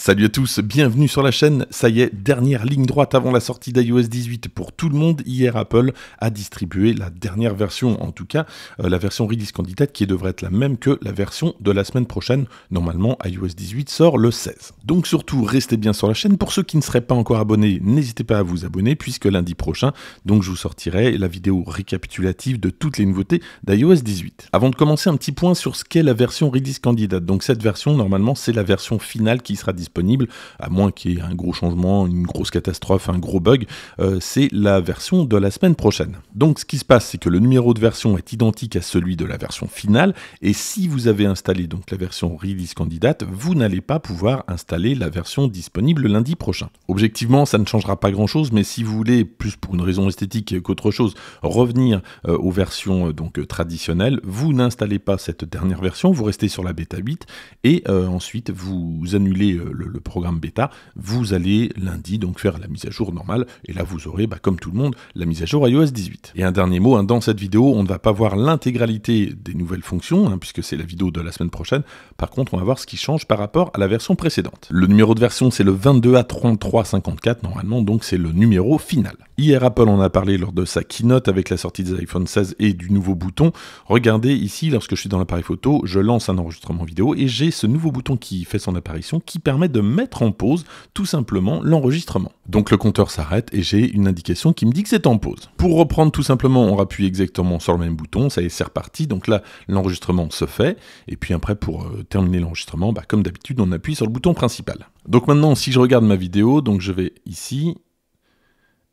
Salut à tous, bienvenue sur la chaîne. Ça y est, dernière ligne droite avant la sortie d'iOS 18 pour tout le monde. Hier, Apple a distribué la dernière version, en tout cas euh, la version Release Candidate, qui devrait être la même que la version de la semaine prochaine. Normalement, iOS 18 sort le 16. Donc surtout, restez bien sur la chaîne. Pour ceux qui ne seraient pas encore abonnés, n'hésitez pas à vous abonner, puisque lundi prochain, donc je vous sortirai la vidéo récapitulative de toutes les nouveautés d'iOS 18. Avant de commencer, un petit point sur ce qu'est la version Release Candidate. Donc cette version, normalement, c'est la version finale qui sera disponible disponible, à moins qu'il y ait un gros changement, une grosse catastrophe, un gros bug, euh, c'est la version de la semaine prochaine. Donc ce qui se passe, c'est que le numéro de version est identique à celui de la version finale, et si vous avez installé donc la version release candidate, vous n'allez pas pouvoir installer la version disponible lundi prochain. Objectivement, ça ne changera pas grand-chose, mais si vous voulez, plus pour une raison esthétique qu'autre chose, revenir euh, aux versions euh, donc traditionnelles, vous n'installez pas cette dernière version, vous restez sur la bêta 8, et ensuite vous annulez le, programme bêta, vous allez lundi donc faire la mise à jour normale, et là vous aurez, bah, comme tout le monde, la mise à jour iOS 18. Et un dernier mot, hein, dans cette vidéo, on ne va pas voir l'intégralité des nouvelles fonctions, hein, puisque c'est la vidéo de la semaine prochaine, par contre on va voir ce qui change par rapport à la version précédente. Le numéro de version c'est le 22A3354 normalement, donc c'est le numéro final. Hier Apple en a parlé lors de sa keynote avec la sortie des iPhone 16 et du nouveau bouton. Regardez ici, lorsque je suis dans l'appareil photo, je lance un enregistrement vidéo et j'ai ce nouveau bouton qui fait son apparition qui permet de mettre en pause tout simplement l'enregistrement. Donc le compteur s'arrête et j'ai une indication qui me dit que c'est en pause. Pour reprendre tout simplement, on appuie exactement sur le même bouton, ça y est, c'est reparti. Donc là, l'enregistrement se fait. Et puis après, pour euh, terminer l'enregistrement, bah, comme d'habitude, on appuie sur le bouton principal. Donc maintenant, si je regarde ma vidéo, donc je vais ici.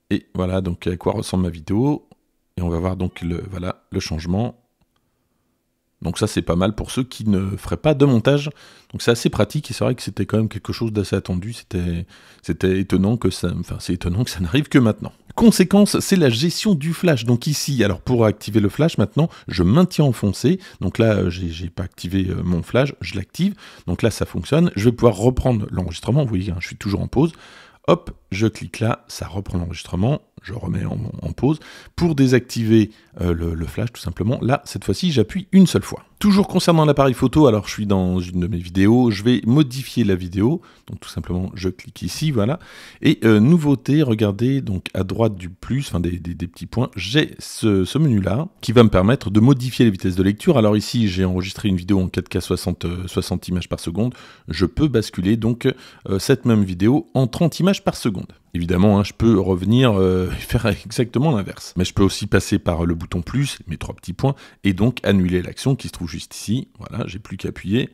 Et voilà, donc à quoi ressemble ma vidéo. Et on va voir donc le, voilà, le changement donc ça, c'est pas mal pour ceux qui ne feraient pas de montage. Donc c'est assez pratique et c'est vrai que c'était quand même quelque chose d'assez attendu. C'était, c'était étonnant que ça, enfin c'est étonnant que ça n'arrive que maintenant. Conséquence, c'est la gestion du flash. Donc ici, alors pour activer le flash, maintenant, je maintiens enfoncé. Donc là, euh, j'ai, pas activé euh, mon flash, je l'active. Donc là, ça fonctionne. Je vais pouvoir reprendre l'enregistrement. Vous voyez, hein, je suis toujours en pause. Hop, je clique là, ça reprend l'enregistrement, je remets en, pause. Pour désactiver euh, le, flash, tout simplement, là, cette fois-ci, j'appuie une seule fois. Toujours concernant l'appareil photo, alors je suis dans une de mes vidéos, je vais modifier la vidéo. Donc tout simplement, je clique ici, voilà. Et euh, nouveauté, regardez, donc à droite du plus, enfin des, petits points, j'ai ce, menu-là qui va me permettre de modifier les vitesses de lecture. Alors ici, j'ai enregistré une vidéo en 4K 60, euh, images par seconde. Je peux basculer donc cette même vidéo en 30 images par seconde. Évidemment, hein, je peux revenir euh, faire exactement l'inverse. Mais je peux aussi passer par le bouton plus, mes trois petits points, et donc annuler l'action qui se trouve juste ici. Voilà, j'ai plus qu'à appuyer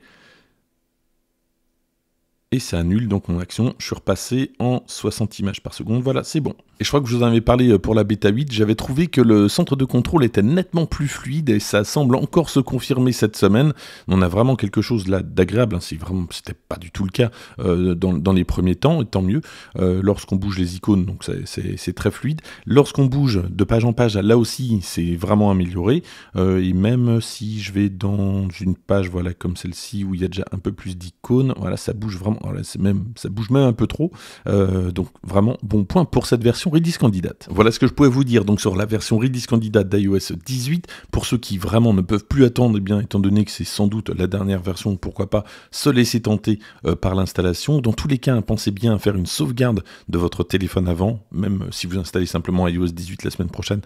et ça annule donc mon action. Je suis repassé en 60 images par seconde. Voilà, c'est bon. Et je crois que je vous en avais parlé euh, pour la bêta 8. J'avais trouvé que le centre de contrôle était nettement plus fluide et ça semble encore se confirmer cette semaine. On a vraiment quelque chose là d'agréable. Hein. C'est vraiment, c'était pas du tout le cas euh, dans, les premiers temps, et tant mieux. Euh, lorsqu'on bouge les icônes, donc c'est très fluide. Lorsqu'on bouge de page en page, là aussi, c'est vraiment amélioré. et même si je vais dans une page, voilà, comme celle-ci où il y a déjà un peu plus d'icônes, voilà, ça bouge vraiment voilà, c'est même, ça bouge même un peu trop. Euh, donc vraiment, bon point pour cette version Redis candidate. Voilà ce que je pouvais vous dire donc sur la version Redis candidate d'iOS 18. Pour ceux qui vraiment ne peuvent plus attendre, eh bien étant donné que c'est sans doute la dernière version, pourquoi pas se laisser tenter euh, par l'installation. Dans tous les cas, pensez bien à faire une sauvegarde de votre téléphone avant, même si vous installez simplement iOS 18 la semaine prochaine,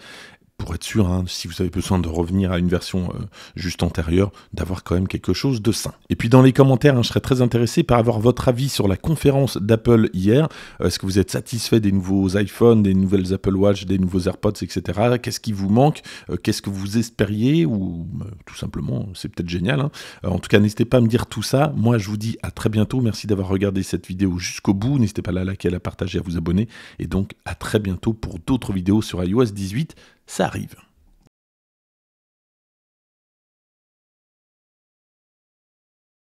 pour être sûr, hein, si vous avez besoin de revenir à une version euh, juste antérieure, d'avoir quand même quelque chose de sain. Et puis dans les commentaires, hein, je serais très intéressé par avoir votre avis sur la conférence d'Apple hier. Est-ce que vous êtes satisfait des nouveaux iPhones, des nouvelles Apple Watch, des nouveaux AirPods, etc. Qu'est-ce qui vous manque euh, Qu'est-ce que vous espériez Ou euh, tout simplement, c'est peut-être génial. Hein. en tout cas, n'hésitez pas à me dire tout ça. Moi, je vous dis à très bientôt. Merci d'avoir regardé cette vidéo jusqu'au bout. N'hésitez pas à la liker, à la partager, à vous abonner. Et donc, à très bientôt pour d'autres vidéos sur iOS 18 ça arrive.